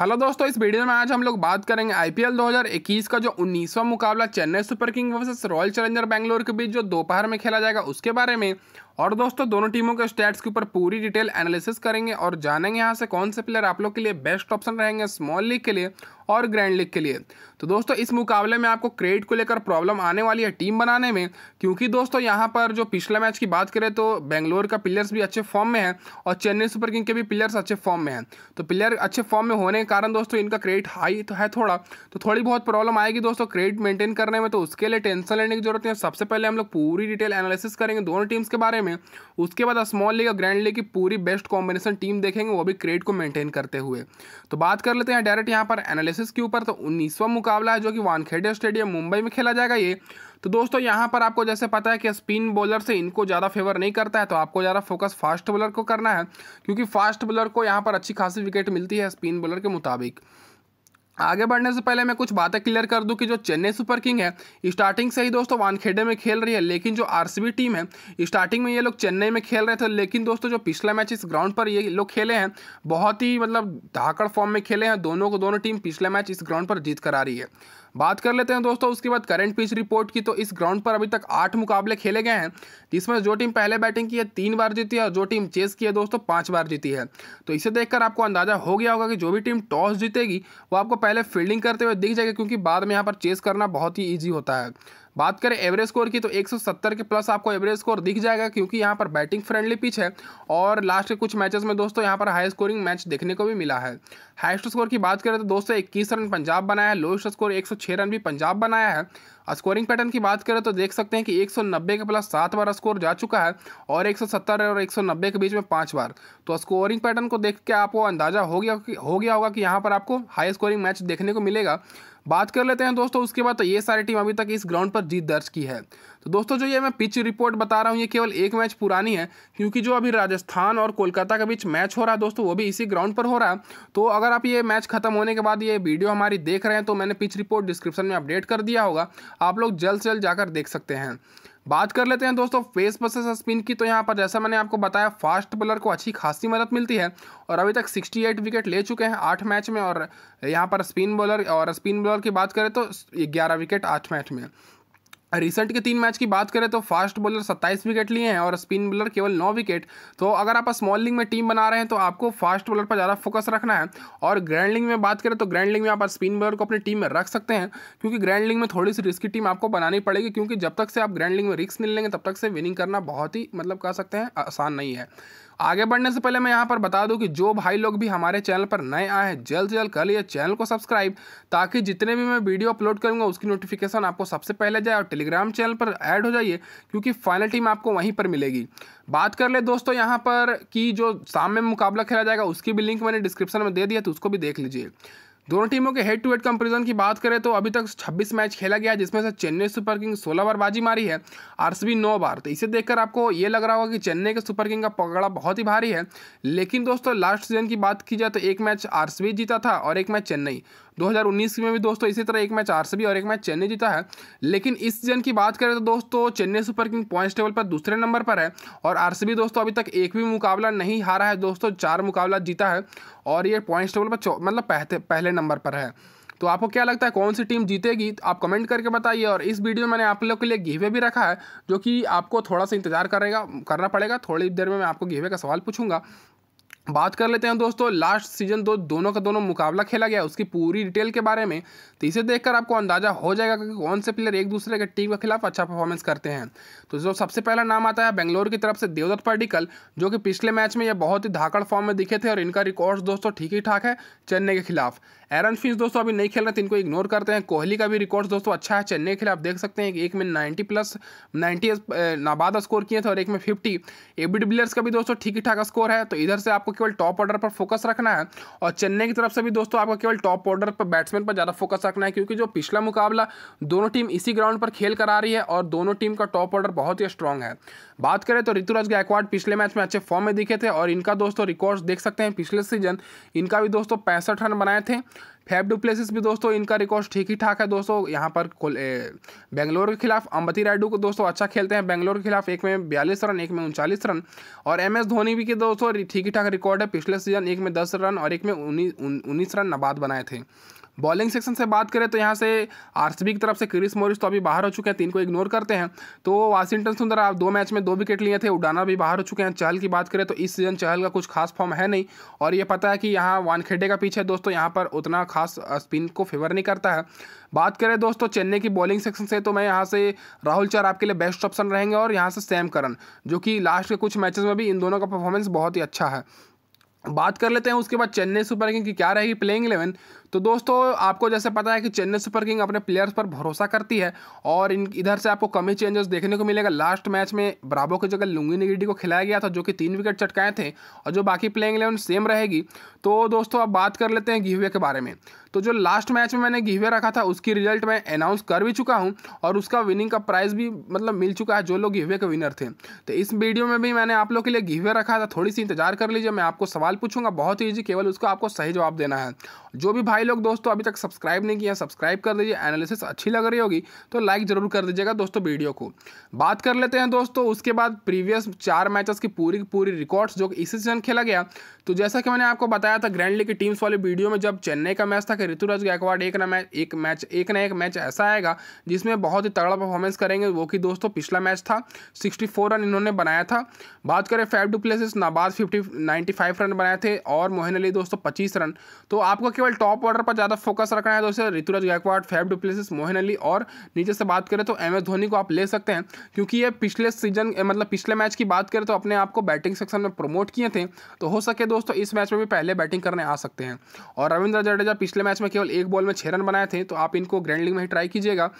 hello दोस्तों इस video में आज हम लोग बात करेंगे आईपीएल 2021 का जो उन्नीसवां मुकाबला Chennai super king versus royal challenger Bangalore के बीच जो दोपहर में खेला जाएगा उसके बारे में और दोस्तों दोनों टीमों के स्टैट्स के ऊपर पूरी डिटेल एनालिसिस करेंगे और जानेंगे यहाँ से कौन से प्लेयर आप लोग के लिए बेस्ट ऑप्शन रहेंगे स्मॉल लीग के लिए और ग्रैंड लीग के लिए तो दोस्तों इस मुकाबले में आपको क्रेडिट को लेकर प्रॉब्लम आने वाली है टीम बनाने में क्योंकि दोस्तों यहाँ पर जो पिछला मैच की बात करें तो बेंगलोर का प्लेयर्स भी अच्छे फॉर्म में है और चेन्नई सुपर किंग के भी प्लेयर्स अच्छे फॉर्म में हैं तो प्लेयर अच्छे फॉर्म में होने के कारण दोस्तों इनका क्रेडिट हाई तो है थोड़ा तो थोड़ी बहुत प्रॉब्लम आएगी दोस्तों क्रेडिट मेंटेन करने में तो उसके लिए टेंशन लेने की जरूरत है सबसे पहले हम लोग पूरी डिटेल एनालिसिस करेंगे दोनों टीम्स के बारे में में उसके बाद स्मॉल लीग और ग्रैंड लीग की पूरी बेस्ट कॉम्बिनेशन टीम देखेंगे वो भी क्रेड को मेंटेन करते हुए तो बात कर लेते हैं डायरेक्ट यहाँ पर एनालिसिस के ऊपर तो उन्नीसवां मुकाबला है जो कि वानखेड़े स्टेडियम मुंबई में खेला जाएगा ये तो दोस्तों यहाँ पर आपको जैसे पता है कि स्पिन बॉलर से इनको ज़्यादा फेवर नहीं करता है तो आपको ज़्यादा फोकस फास्ट बॉलर को करना है क्योंकि फास्ट बॉलर को यहाँ पर अच्छी खासी विकेट मिलती है स्पिन बॉलर के मुताबिक आगे बढ़ने से पहले मैं कुछ बातें क्लियर कर दूं कि जो चेन्नई सुपर किंग है स्टार्टिंग से ही दोस्तों वानखेड़े में खेल रही है लेकिन जो आरसीबी टीम है स्टार्टिंग में ये लोग चेन्नई में खेल रहे थे लेकिन दोस्तों जो पिछला मैच इस ग्राउंड पर ये लोग खेले हैं बहुत ही मतलब धाकड़ फॉर्म में खेले हैं दोनों को दोनों टीम पिछला मैच इस ग्राउंड पर जीत कर आ रही है बात कर लेते हैं दोस्तों उसके बाद करंट पिच रिपोर्ट की तो इस ग्राउंड पर अभी तक आठ मुकाबले खेले गए हैं जिसमें जो टीम पहले बैटिंग की है तीन बार जीती है और जो टीम चेस की है दोस्तों पाँच बार जीती है तो इसे देखकर आपको अंदाजा हो गया होगा कि जो भी टीम टॉस जीतेगी वो आपको पहले फील्डिंग करते हुए दिख जाएगी क्योंकि बाद में यहाँ पर चेस करना बहुत ही ईजी होता है बात करें एवरेज स्कोर की तो 170 के प्लस आपको एवरेज स्कोर दिख जाएगा क्योंकि यहाँ पर बैटिंग फ्रेंडली पिच है और लास्ट के कुछ मैचेस में दोस्तों यहाँ पर हाई स्कोरिंग मैच देखने को भी मिला है हाइस्ट स्कोर की बात करें तो दोस्तों इक्कीस रन पंजाब बनाया है लोएस्ट स्कोर एक रन भी पंजाब बनाया है स्कोरिंग पैटर्न की बात करें तो देख सकते हैं कि 190 के प्लस सात बार स्कोर जा चुका है और 170 और 190 के बीच में पाँच बार तो स्कोरिंग पैटर्न को देख के आपको अंदाजा हो गया हो गया होगा कि यहाँ पर आपको हाई स्कोरिंग मैच देखने को मिलेगा बात कर लेते हैं दोस्तों उसके बाद तो ये सारी टीम अभी तक इस ग्राउंड पर जीत दर्ज की है तो दोस्तों जो ये मैं पिच रिपोर्ट बता रहा हूँ ये केवल एक मैच पुरानी है क्योंकि जो अभी राजस्थान और कोलकाता के बीच मैच हो रहा है दोस्तों वो भी इसी ग्राउंड पर हो रहा है तो अगर आप ये मैच खत्म होने के बाद ये वीडियो हमारी देख रहे हैं तो मैंने पिच रिपोर्ट डिस्क्रिप्शन में अपडेट कर दिया होगा आप लोग जल्द से जल्द जाकर देख सकते हैं बात कर लेते हैं दोस्तों फेस बसेस स्पिन की तो यहाँ पर जैसा मैंने आपको बताया फास्ट बॉलर को अच्छी खासी मदद मिलती है और अभी तक 68 विकेट ले चुके हैं आठ मैच में और यहाँ पर स्पिन बॉलर और स्पिन बॉलर की बात करें तो ग्यारह विकेट आठ मैच में रिसेंट के तीन मैच की बात करें तो फास्ट बॉलर 27 विकेट लिए हैं और स्पिन बॉलर केवल 9 विकेट तो अगर आप स्मॉल लिंग में टीम बना रहे हैं तो आपको फास्ट बॉलर पर ज़्यादा फोकस रखना है और ग्रैंड लिंग में बात करें तो ग्रैंड लिंग में आप स्पिन बॉलर को अपनी टीम में रख सकते हैं क्योंकि ग्रैंड लिंग में थोड़ी सी रिस्की टीम आपको बनानी पड़ेगी क्योंकि जब तक से आप ग्रैंड लिंग में रिस्क नहीं लेंगे तब तक से विनिंग करना बहुत ही मतलब कह सकते हैं आसान नहीं है आगे बढ़ने से पहले मैं यहाँ पर बता दूँ कि जो भाई लोग भी हमारे चैनल पर नए आए हैं जल्द से जल्द कर लिए चैनल को सब्सक्राइब ताकि जितने भी मैं वीडियो अपलोड करूँगा उसकी नोटिफिकेशन आपको सबसे पहले जाए और टेलीग्राम चैनल पर ऐड हो जाइए क्योंकि फाइनल टीम आपको वहीं पर मिलेगी बात कर ले दोस्तों यहाँ पर कि जो शाम में मुकाबला खेला जाएगा उसकी भी लिंक मैंने डिस्क्रिप्शन में दे दिया तो उसको भी देख लीजिए दोनों टीमों के हेड टू हेड कंपेरिजन की बात करें तो अभी तक 26 मैच खेला गया जिसमें से चेन्नई सुपर किंग 16 बार बाजी मारी है आरसीबी 9 बार तो इसे देखकर आपको ये लग रहा होगा कि चेन्नई के सुपर किंग का पकड़ा बहुत ही भारी है लेकिन दोस्तों लास्ट सीजन की बात की जाए तो एक मैच बी जीता था और एक मैच चेन्नई 2019 में भी दोस्तों इसी तरह एक मैच आर और एक मैच चेन्नई जीता है लेकिन इस सीजन की बात करें तो दोस्तों Chennai super king points table पर दूसरे नंबर पर है और आर दोस्तों अभी तक एक भी मुकाबला नहीं हारा है दोस्तों चार मुकाबला जीता है और ये पॉइंट्स टेबल पर मतलब पहले नंबर पर है तो आपको क्या लगता है कौन सी टीम जीतेगी तो आप कमेंट करके बताइए और इस वीडियो में मैंने आप लोग के लिए गिवे भी रखा है जो कि आपको थोड़ा सा इंतजार करेगा करना पड़ेगा थोड़ी देर में मैं आपको गिवे का सवाल पूछूंगा बात कर लेते हैं दोस्तों लास्ट सीजन दो दोनों का दोनों मुकाबला खेला गया उसकी पूरी डिटेल के बारे में तो इसे देखकर आपको अंदाजा हो जाएगा कि कौन से प्लेयर एक दूसरे के टीम के खिलाफ अच्छा परफॉर्मेंस करते हैं तो जो सबसे पहला नाम आता है बेंगलोर की तरफ से देवदत्त पर्डिकल जो कि पिछले मैच में यह बहुत ही धाकड़ फॉर्म में दिखे थे और इनका रिकॉर्ड्स दोस्तों ठीक ही ठाक है चेन्नई के खिलाफ एरन फिंस दोस्तों अभी नहीं खेल रहे थे तो इनको इग्नोर करते हैं कोहली का भी रिकॉर्ड्स दोस्तों अच्छा है चेन्नई के खिलाफ देख सकते हैं कि एक में नाइन्टी प्लस नाइन्टी नाबाद स्कोर किए थे और एक में फिफ्टी ए डिबिलियर्स का भी दोस्तों ठीक ही ठाक स्कोर है तो इधर से आपको केवल टॉप ऑर्डर पर फोकस रखना है और चेन्नई की तरफ से भी दोस्तों आपको केवल टॉप ऑर्डर पर बैट्समैन पर ज़्यादा फोकस रखना है क्योंकि जो पिछला मुकाबला दोनों टीम इसी ग्राउंड पर खेल कर आ रही है और दोनों टीम का टॉप ऑर्डर बहुत ही स्ट्रॉन्ग है बात करें तो ऋतुराज गायकवाड़ पिछले मैच में अच्छे फॉर्म में दिखे थे और इनका दोस्तों रिकॉर्ड्स देख सकते हैं पिछले सीजन इनका भी दोस्तों पैंसठ रन बनाए थे फैब डुप्लेसिस भी दोस्तों इनका रिकॉर्ड ठीक ही ठाक है दोस्तों यहाँ पर बेंगलोर के खिलाफ अम्बती रायडू को दोस्तों अच्छा खेलते हैं बेंगलोर के खिलाफ एक में बयालीस रन एक में उनचालीस रन और एम एस धोनी भी के दोस्तों ठीक ही ठाक रिकॉर्ड है पिछले सीजन एक में दस रन और एक में उन्नीस रन नबाद बनाए थे बॉलिंग सेक्शन से बात करें तो यहाँ से आरसीबी की तरफ से क्रिस मोरिस तो अभी बाहर हो चुके हैं तीन को इग्नोर करते हैं तो वाशिंगटन सुंदर आप दो मैच में दो विकेट लिए थे उडाना भी बाहर हो चुके हैं चहल की बात करें तो इस सीजन चहल का कुछ खास फॉर्म है नहीं और ये पता है कि यहाँ वानखेडे का पीछे दोस्तों यहाँ पर उतना खास स्पिन को फेवर नहीं करता है बात करें दोस्तों चेन्नई की बॉलिंग सेक्शन से तो मैं यहाँ से राहुल चार आपके लिए बेस्ट ऑप्शन रहेंगे और यहाँ से सैम करन जो कि लास्ट के कुछ मैचेस में भी इन दोनों का परफॉर्मेंस बहुत ही अच्छा है बात कर लेते हैं उसके बाद चेन्नई सुपर किंग की क्या रहेगी प्लेइंग इलेवन तो दोस्तों आपको जैसे पता है कि चेन्नई सुपर किंग अपने प्लेयर्स पर भरोसा करती है और इन इधर से आपको कमी चेंजेस देखने को मिलेगा लास्ट मैच में ब्राबो की जगह लुंगी निगिडी को खिलाया गया था जो कि तीन विकेट चटकाए थे और जो बाकी प्लेइंग इलेवन सेम रहेगी तो दोस्तों अब बात कर लेते हैं गिहवे के बारे में तो जो लास्ट मैच में मैंने गिहवे रखा था उसकी रिजल्ट मैं अनाउंस कर भी चुका हूँ और उसका विनिंग का प्राइज़ भी मतलब मिल चुका है जो लोग गिहवे के विनर थे तो इस वीडियो में भी मैंने आप लोग के लिए गिहवे रखा था थोड़ी सी इंतजार कर लीजिए मैं आपको सवाल पूछूंगा बहुत ही ईजी केवल उसका आपको सही जवाब देना है जो भी भाई लोग दोस्तों अभी तक सब्सक्राइब नहीं किया सब्सक्राइब कर दीजिए एनालिसिस अच्छी लग रही होगी तो लाइक ज़रूर कर दीजिएगा दोस्तों वीडियो को बात कर लेते हैं दोस्तों उसके बाद प्रीवियस चार मैचेस की पूरी पूरी रिकॉर्ड्स जो इसी सीजन खेला गया तो जैसा कि मैंने आपको बताया था ग्रैंड लीग की टीम्स वाले वीडियो में जब चेन्नई का मैच था कि ऋतुराज गायकवाड़ एक ना मैच एक मैच एक ना एक मैच ऐसा आएगा जिसमें बहुत ही तगड़ा परफॉर्मेंस करेंगे वो कि दोस्तों पिछला मैच था 64 रन इन्होंने बनाया था बात करें फाइव टू प्लेसेस नाबाद फिफ्टी नाइन्टी रन बनाए थे और मोहन अली दोस्तों पच्चीस रन तो आपको केवल टॉप ऑर्डर पर ज़्यादा फोकस रखना है दोस्तों Ruturaj Gaikwad Faf du Plessis Moeen Ali और नीचे से बात करें तो एम एस धोनी को आप ले सकते हैं क्योंकि ये पिछले सीजन मतलब पिछले मैच की बात करें तो अपने आप को बैटिंग सेक्शन में प्रमोट किए थे तो हो सके दोस्तों दोस्तों इस मैच में भी पहले बैटिंग करने आ सकते हैं और रविंद्र जडेजा पिछले मैच में केवल एक बॉल में छः रन बनाए थे तो आप इनको ग्रैंड लीग में ही ट्राई कीजिएगा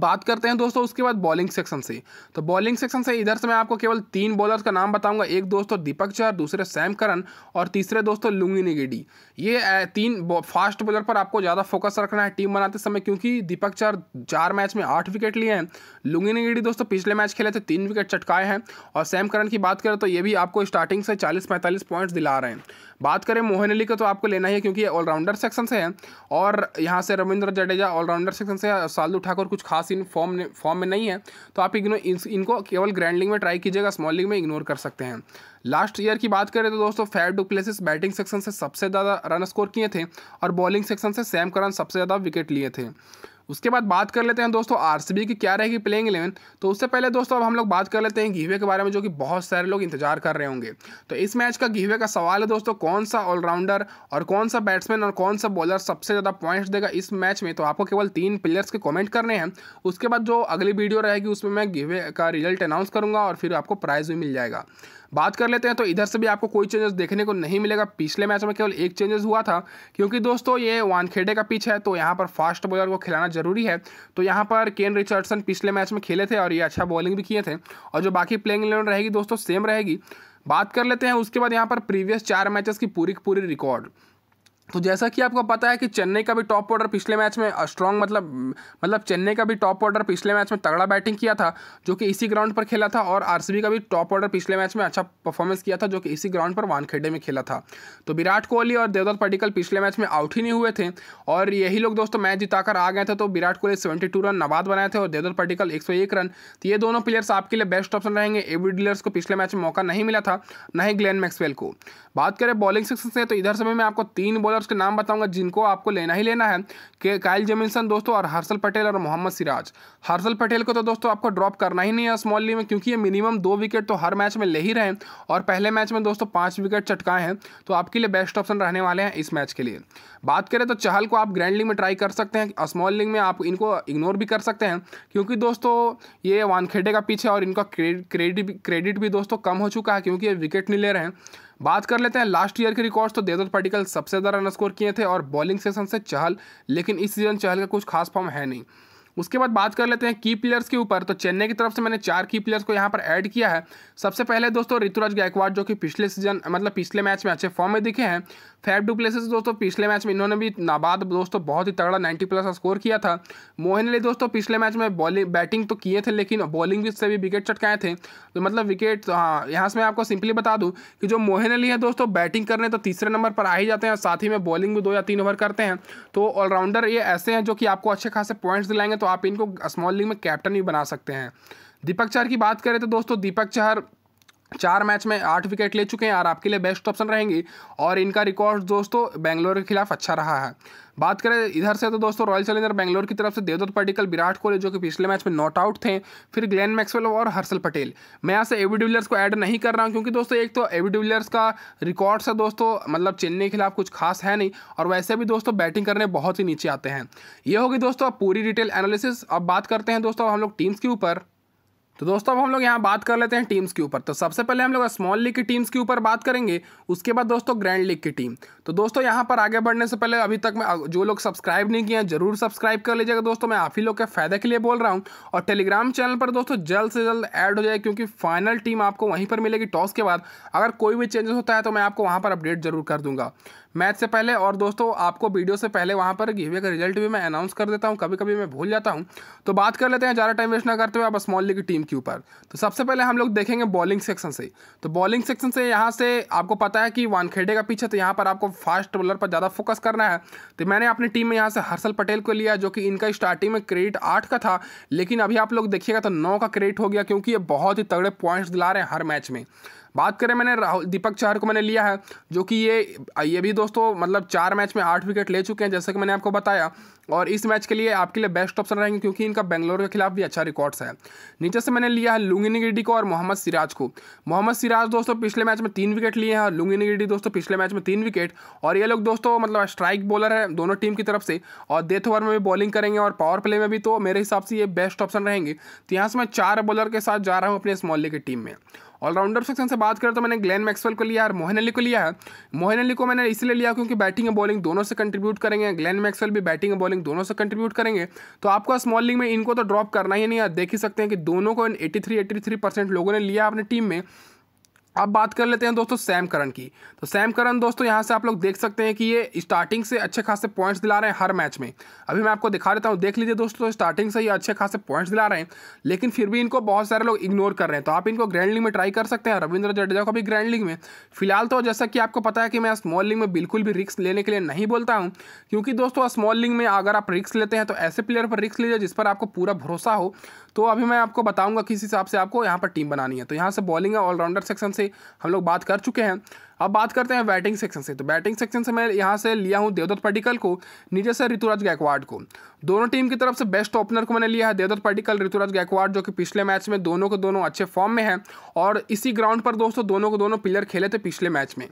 बात करते हैं दोस्तों उसके बाद बॉलिंग सेक्शन से तो बॉलिंग सेक्शन से इधर से मैं आपको केवल तीन बॉलर्स का नाम बताऊंगा एक दोस्तों दीपक चार दूसरे सैम करन और तीसरे दोस्तों लुंगी निगेडी ये तीन फास्ट बॉलर पर आपको ज़्यादा फोकस रखना है टीम बनाते समय क्योंकि दीपक चार चार मैच में आठ विकेट लिए हैं लुंगी निगेडी दोस्तों पिछले मैच खेले थे तीन विकेट चटकाए हैं और सैम करन की बात करें तो ये भी आपको स्टार्टिंग से चालीस पैंतालीस पॉइंट्स दिला रहे हैं बात करें मोहन अली का तो आपको लेना ही है क्योंकि ये ऑलराउंडर सेक्शन से है और यहाँ से रविंद्र जडेजा ऑलराउंडर सेक्शन से है सालू ठाकुर कुछ खास पास इन फॉर्म फॉर्म में नहीं है तो आप इग्नो इनको केवल ग्रैंड लीग में ट्राई कीजिएगा स्मॉल लीग में इग्नोर कर सकते हैं लास्ट ईयर की बात करें तो दोस्तों Faf du Plessis batting section से सबसे ज़्यादा रन स्कोर किए थे और बॉलिंग सेक्शन से सैम करन सबसे ज़्यादा विकेट लिए थे उसके बाद बात कर लेते हैं दोस्तों आरसीबी की क्या रहेगी प्लेइंग इलेवन तो उससे पहले दोस्तों अब हम लोग बात कर लेते हैं घीवे के बारे में जो कि बहुत सारे लोग इंतजार कर रहे होंगे तो इस मैच का घीवे का सवाल है दोस्तों कौन सा ऑलराउंडर और कौन सा बैट्समैन और कौन सा बॉलर सबसे ज़्यादा पॉइंट्स देगा इस मैच में तो आपको केवल तीन प्लेयर्स के कॉमेंट करने हैं उसके बाद जो अगली वीडियो रहेगी उसमें मैं घीवे का रिजल्ट अनाउंस करूँगा और फिर आपको प्राइज़ भी मिल जाएगा बात कर लेते हैं तो इधर से भी आपको कोई चेंजेस देखने को नहीं मिलेगा पिछले मैच में केवल एक चेंजेस हुआ था क्योंकि दोस्तों ये वानखेड़े का पिच है तो यहाँ पर फास्ट बॉलर को खिलाना जरूरी है तो यहाँ पर केन रिचर्डसन पिछले मैच में खेले थे और ये अच्छा बॉलिंग भी किए थे और जो बाकी प्लेइंग इलेवन रहेगी दोस्तों सेम रहेगी बात कर लेते हैं उसके बाद यहाँ पर प्रीवियस चार मैचेस की पूरी की पूरी रिकॉर्ड तो जैसा कि आपको पता है कि चेन्नई का भी टॉप ऑर्डर पिछले मैच में स्ट्रॉन्ग मतलब मतलब चेन्नई का भी टॉप ऑर्डर पिछले मैच में तगड़ा बैटिंग किया था जो कि इसी ग्राउंड पर खेला था और आरसीबी का भी टॉप ऑर्डर पिछले मैच में अच्छा परफॉर्मेंस किया था जो कि इसी ग्राउंड पर वानखेड़े में खेला था तो विराट कोहली और देवदत्त पटिकल पिछले मैच में आउट ही नहीं हुए थे और यही लोग दोस्तों मैच जिताकर आ गए थे तो विराट कोहली सेवेंटी रन नवाद बनाए थे और देवदत्त पटिकल एक रन तो ये दोनों प्लेयर्स आपके लिए बेस्ट ऑप्शन रहेंगे एवी डीलर्स को पिछले मैच में मौका नहीं मिला था न ही ग्लैन मैक्सवेल को बात करें बॉलिंग सेक्शन से तो इधर समय में आपको तीन बॉलर बॉलर्स के नाम बताऊंगा जिनको आपको लेना ही लेना है कि काइल जेमिनसन दोस्तों और हर्षल पटेल और मोहम्मद सिराज हर्षल पटेल को तो दोस्तों आपको ड्रॉप करना ही नहीं है स्मॉल लीग में क्योंकि ये मिनिमम दो विकेट तो हर मैच में ले ही रहे हैं और पहले मैच में दोस्तों पाँच विकेट चटकाए हैं तो आपके लिए बेस्ट ऑप्शन रहने वाले हैं इस मैच के लिए बात करें तो चहल को आप ग्रैंड लीग में ट्राई कर सकते हैं स्मॉल लीग में आप इनको इग्नोर भी कर सकते हैं क्योंकि दोस्तों ये वानखेड़े का पीछे है और इनका क्रेडिट क्रेडिट भी दोस्तों कम हो चुका है क्योंकि ये विकेट नहीं ले रहे हैं बात कर लेते हैं लास्ट ईयर के रिकॉर्ड्स तो देवदत्त पाटिकल सबसे ज़्यादा रन स्कोर किए थे और बॉलिंग सेशन से चहल लेकिन इस सीजन चहल का कुछ खास फॉर्म है नहीं उसके बाद बात कर लेते हैं की प्लेयर्स के ऊपर तो चेन्नई की तरफ से मैंने चार की प्लेयर्स को यहाँ पर ऐड किया है सबसे पहले दोस्तों ऋतुराज गायकवाड़ जो कि पिछले सीजन मतलब पिछले मैच में अच्छे फॉर्म में दिखे हैं फैफ डुप्लेसिस दोस्तों पिछले मैच में इन्होंने भी नाबाद दोस्तों बहुत ही तगड़ा नाइन्टी प्लस स्कोर किया था मोहन अली दोस्तों पिछले मैच में बॉलिंग बैटिंग तो किए थे लेकिन बॉलिंग भी से भी विकेट चटकाए थे तो मतलब विकेट हाँ यहाँ से मैं आपको सिंपली बता दूँ कि जो मोहन अली है दोस्तों बैटिंग करने तो तीसरे नंबर पर आ ही जाते हैं साथ ही में बॉलिंग भी दो या तीन ओवर करते हैं तो ऑलराउंडर ये ऐसे हैं जो कि आपको अच्छे खासे पॉइंट्स दिलाएंगे तो आप इनको स्मॉल लीग में कैप्टन भी बना सकते हैं दीपक चहर की बात करें तो दोस्तों दीपक चहर चार मैच में आठ विकेट ले चुके हैं और आपके लिए बेस्ट ऑप्शन रहेंगी और इनका रिकॉर्ड दोस्तों बेंगलोर के खिलाफ अच्छा रहा है बात करें इधर से तो दोस्तों रॉयल चैलेंजर बेंगलोर की तरफ से देवदत्त पाटिकल विराट कोहली जो कि पिछले मैच में नॉट आउट थे फिर ग्लेन मैक्सवेल और हर्षल पटेल मैं यहाँ से एवी डिविलियर्स को ऐड नहीं कर रहा हूँ क्योंकि दोस्तों एक तो एवी डिविलियर्स का रिकॉर्ड है दोस्तों मतलब चेन्नई के खिलाफ कुछ खास है नहीं और वैसे भी दोस्तों बैटिंग करने बहुत ही नीचे आते हैं ये होगी दोस्तों अब पूरी डिटेल एनालिसिस अब बात करते हैं दोस्तों हम लोग टीम्स के ऊपर तो दोस्तों अब हम लोग यहाँ बात कर लेते हैं टीम्स के ऊपर तो सबसे पहले हम लोग स्मॉल लीग की टीम्स के ऊपर बात करेंगे उसके बाद दोस्तों ग्रैंड लीग की टीम तो दोस्तों यहाँ पर आगे बढ़ने से पहले अभी तक मैं जो लोग सब्सक्राइब नहीं किए हैं जरूर सब्सक्राइब कर लीजिएगा दोस्तों मैं आप ही लोग के फायदे के लिए बोल रहा हूँ और टेलीग्राम चैनल पर दोस्तों जल्द से जल्द ऐड हो जाए क्योंकि फाइनल टीम आपको वहीं पर मिलेगी टॉस के बाद अगर कोई भी चेंजेस होता है तो मैं आपको वहाँ पर अपडेट जरूर कर दूँगा मैच से पहले और दोस्तों आपको वीडियो से पहले वहाँ पर गिवे का रिजल्ट भी मैं अनाउंस कर देता हूँ कभी कभी मैं भूल जाता हूँ तो बात कर लेते हैं ज़्यादा टाइम वेस्ट ना करते हुए आप स्मॉल लीग टीम के ऊपर तो सबसे पहले हम लोग देखेंगे बॉलिंग सेक्शन से तो बॉलिंग सेक्शन से यहाँ से आपको पता है कि वानखेड़े का पीछे तो यहाँ पर आपको फास्ट बॉलर पर ज़्यादा फोकस करना है तो मैंने अपनी टीम में यहाँ से हर्षल पटेल को लिया जो कि इनका स्टार्टिंग में क्रेडिट आठ का था लेकिन अभी आप लोग देखिएगा तो नौ का क्रेडिट हो गया क्योंकि ये बहुत ही तगड़े पॉइंट्स दिला रहे हैं हर मैच में बात करें मैंने राहुल दीपक चाहर को मैंने लिया है जो कि ये ये भी दोस्तों मतलब चार मैच में आठ विकेट ले चुके हैं जैसा कि मैंने आपको बताया और इस मैच के लिए आपके लिए बेस्ट ऑप्शन रहेंगे क्योंकि इनका बेंगलोर के खिलाफ भी अच्छा रिकॉर्ड्स है नीचे से मैंने लिया है लुंगिनी को और मोहम्मद सिराज को मोहम्मद सिराज दोस्तों पिछले मैच में तीन विकेट लिए हैं और लुंगिनी दोस्तों पिछले मैच में तीन विकेट और ये लोग दोस्तों मतलब स्ट्राइक बॉलर है दोनों टीम की तरफ से और डेथ ओवर में भी बॉलिंग करेंगे और पावर प्ले में भी तो मेरे हिसाब से ये बेस्ट ऑप्शन रहेंगे तो यहाँ से मैं चार बॉलर के साथ जा रहा हूँ अपने स्मॉल लीग की टीम में ऑलराउंडर सेक्शन से बात करें तो मैंने ग्लेन मैक्सवेल को लिया है और मोहन अली को लिया है मोहन अली को मैंने इसलिए लिया क्योंकि बैटिंग और बॉलिंग दोनों से कंट्रीब्यूट करेंगे ग्लेन मैक्सवेल भी बैटिंग और बॉलिंग लिंक दोनों से कंट्रीब्यूट करेंगे तो आपको स्मॉल लिंक में इनको तो ड्रॉप करना ही नहीं है देख ही सकते हैं कि दोनों को एट्टी थ्री लोगों ने लिया अपने टीम में अब बात कर लेते हैं दोस्तों सैम करन की तो सैम करन दोस्तों यहाँ से आप लोग देख सकते हैं कि ये स्टार्टिंग से अच्छे खासे पॉइंट्स दिला रहे हैं हर मैच में अभी मैं आपको दिखा देता हूँ देख लीजिए दोस्तों स्टार्टिंग से ये अच्छे खासे पॉइंट्स दिला रहे हैं लेकिन फिर भी इनको बहुत सारे लोग इग्नोर कर रहे हैं तो आप इनको ग्रैंड लीग में ट्राई कर सकते हैं रविंद्र जडेजा को भी ग्रैंड लीग में फिलहाल तो जैसा कि आपको पता है कि मैं स्मॉल लीग में बिल्कुल भी रिक्स लेने के लिए नहीं बोलता हूँ क्योंकि दोस्तों स्मॉल लीग में अगर आप रिक्स लेते हैं तो ऐसे प्लेयर पर रिक्स लीजिए जिस पर आपको पूरा भरोसा हो तो अभी मैं आपको बताऊँगा किस हिसाब से आपको यहाँ पर टीम बनानी है तो यहाँ से बॉलिंग ऑलराउंडर सेक्शन से से हम लोग बात कर चुके हैं अब बात करते हैं बैटिंग सेक्शन से तो बैटिंग सेक्शन से मैं यहाँ से लिया हूँ देवदत्त पडिकल को नीचे से ऋतुराज गायकवाड़ को दोनों टीम की तरफ से बेस्ट ओपनर को मैंने लिया है देवदत्त पडिकल ऋतुराज गायकवाड़ जो कि पिछले मैच में दोनों के दोनों अच्छे फॉर्म में हैं और इसी ग्राउंड पर दोस्तों दोनों को दोनों प्लेयर खेले थे पिछले मैच में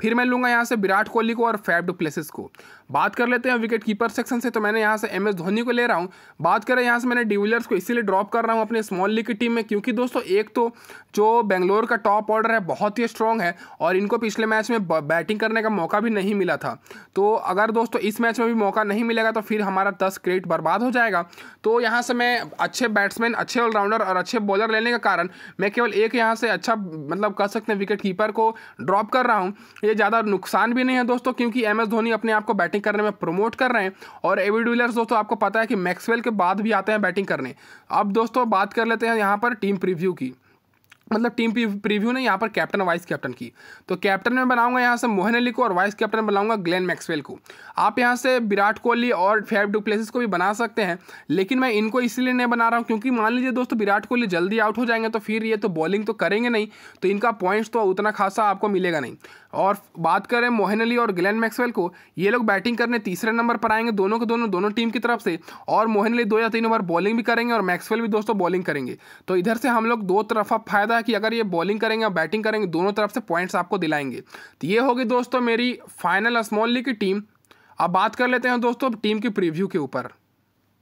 फिर मैं लूँगा यहाँ से विराट कोहली को और फैफ डुप्लेसिस को बात कर लेते हैं विकेट कीपर सेक्शन से तो मैंने यहाँ से एम एस धोनी को ले रहा हूँ बात करें यहाँ से मैंने डिविलियर्स को इसीलिए ड्रॉप कर रहा हूँ अपने स्मॉल लीग की टीम में क्योंकि दोस्तों एक तो जो बेंगलोर का टॉप ऑर्डर है बहुत ही स्ट्रॉन्ग है और इनको पिछले मैच में बैटिंग करने का मौका भी नहीं मिला था तो अगर दोस्तों इस मैच में भी मौका नहीं मिलेगा तो फिर हमारा दस क्रेडिट बर्बाद हो जाएगा तो यहाँ से मैं अच्छे बैट्समैन अच्छे ऑलराउंडर और अच्छे बॉलर लेने का कारण मैं केवल एक यहाँ से अच्छा मतलब कह सकते हैं विकेट कीपर को ड्रॉप कर रहा हूँ ये ज़्यादा नुकसान भी नहीं है दोस्तों क्योंकि एम एस धोनी अपने आप को बैटिंग करने में प्रमोट कर रहे हैं और एवी डिविलियर्स दोस्तों आपको पता है कि मैक्सवेल के बाद भी आते हैं बैटिंग करने अब दोस्तों बात कर लेते हैं यहाँ पर टीम प्रीव्यू की मतलब टीम प्रीव्यू ने यहाँ पर कैप्टन वाइस कैप्टन की तो कैप्टन में बनाऊंगा यहाँ से मोहन अली को और वाइस कैप्टन बनाऊंगा ग्लेन मैक्सवेल को आप यहाँ से विराट कोहली और डू प्लेसिस को भी बना सकते हैं लेकिन मैं इनको इसलिए नहीं बना रहा हूँ क्योंकि मान लीजिए दोस्तों विराट कोहली जल्दी आउट हो जाएंगे तो फिर ये तो बॉलिंग तो करेंगे नहीं तो इनका पॉइंट्स तो उतना खासा आपको मिलेगा नहीं और बात करें मोहन अली और ग्लैन मैक्सवेल को ये लोग बैटिंग करने तीसरे नंबर पर आएंगे दोनों के दोनों दोनों टीम की तरफ से और मोहन अली दो या तीन ओवर बॉलिंग भी करेंगे और मैक्सवेल भी दोस्तों बॉलिंग करेंगे तो इधर से हम लोग दो तरफा फायदा कि अगर ये बॉलिंग करेंगे या बैटिंग करेंगे दोनों तरफ से पॉइंट्स आपको दिलाएंगे तो ये होगी दोस्तों मेरी फाइनल स्मॉल लीग की टीम अब बात कर लेते हैं दोस्तों टीम की प्रीव्यू के ऊपर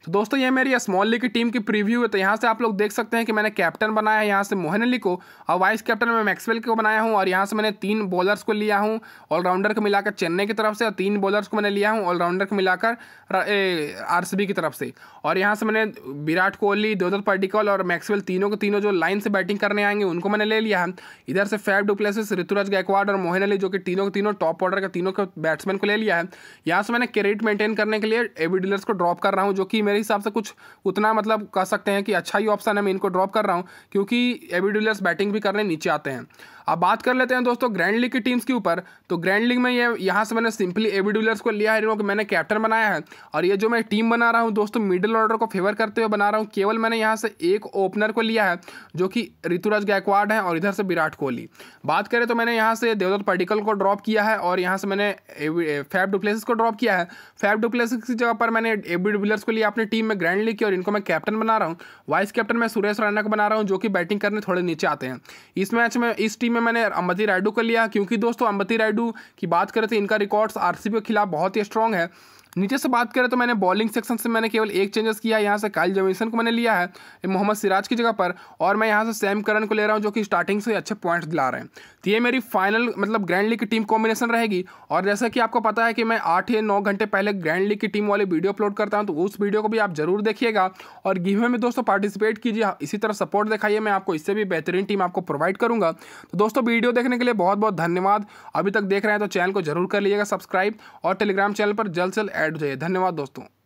तो दोस्तों ये मेरी स्मॉल लीग की टीम की प्रीव्यू है तो यहाँ से आप लोग देख सकते हैं कि मैंने कैप्टन बनाया है यहाँ से मोहन अली को और वाइस कैप्टन मैं मैक्सवेल को बनाया हूँ और यहाँ से मैंने तीन बॉलर्स को लिया हूँ ऑलराउंडर को मिलाकर चेन्नई की तरफ से और तीन बॉलर्स को मैंने लिया हूँ ऑलराउंडर को मिलाकर आर की तरफ से और यहाँ से मैंने विराट कोहली देवदत्त पर्टिकल और मैक्सवेल तीनों के तीनों जो लाइन से बैटिंग करने आएंगे उनको मैंने ले लिया है इधर से फैफ डुप्लेसिस ऋतुराज गायकवाड़ और मोहन अली जो कि तीनों के तीनों टॉप ऑर्डर के तीनों के बैट्समैन को ले लिया है यहाँ से मैंने क्रेडिट मेंटेन करने के लिए एवी डीलर्स को ड्रॉप कर रहा हूँ जो कि मेरे हिसाब से कुछ उतना मतलब कह सकते हैं कि अच्छा ही ऑप्शन है मैं इनको ड्रॉप कर रहा हूँ क्योंकि एविडुलर्स बैटिंग भी करने नीचे आते हैं अब बात कर लेते हैं दोस्तों ग्रैंड लीग की टीम्स के ऊपर तो ग्रैंड लीग में ये यहाँ से मैंने सिंपली एविडुलर्स को लिया है इनको मैंने कैप्टन बनाया है और ये जो मैं टीम बना रहा हूँ दोस्तों मिडिल ऑर्डर को फेवर करते हुए बना रहा हूँ केवल मैंने यहाँ से एक ओपनर को लिया है जो कि ऋतुराज गायकवाड़ है और इधर से विराट कोहली बात करें तो मैंने यहाँ से देवदत्त पर्टिकल को ड्रॉप किया है और यहाँ से मैंने फैब डुप्लेसिस को ड्रॉप किया है फैब डुप्लेसिस की जगह पर मैंने एबी को लिया अपनी टीम में ग्रैंड ली की और इनको मैं कैप्टन बना रहा हूँ वाइस कैप्टन मैं सुरेश रैना को बना रहा हूँ जो कि बैटिंग करने थोड़े नीचे आते हैं इस मैच में इस टीम में मैंने अंबती रायडू को लिया क्योंकि दोस्तों अंबती रायडू की बात करें तो इनका रिकॉर्ड्स आर के खिलाफ बहुत ही स्ट्रॉन्ग है नीचे से बात करें तो मैंने बॉलिंग सेक्शन से मैंने केवल एक चेंजेस किया यहाँ से काइल जमीसन को मैंने लिया है मोहम्मद सिराज की जगह पर और मैं यहाँ से सैम करन को ले रहा हूँ जो कि स्टार्टिंग से अच्छे पॉइंट्स दिला रहे हैं तो ये मेरी फाइनल मतलब ग्रैंड लीग की टीम कॉम्बिनेशन रहेगी और जैसा कि आपको पता है कि मैं आठ या नौ घंटे पहले ग्रैंड लीग की टीम वाली वीडियो अपलोड करता हूँ तो उस वीडियो को भी आप जरूर देखिएगा और गिवे में दोस्तों पार्टिसिपेट कीजिए हाँ, इसी तरह सपोर्ट दिखाइए मैं आपको इससे भी बेहतरीन टीम आपको प्रोवाइड करूँगा तो दोस्तों वीडियो देखने के लिए बहुत बहुत धन्यवाद अभी तक देख रहे हैं तो चैनल को जरूर कर लीजिएगा सब्सक्राइब और टेलीग्राम चैनल पर जल्द से जल्द ऐड हो जाइए धन्यवाद दोस्तों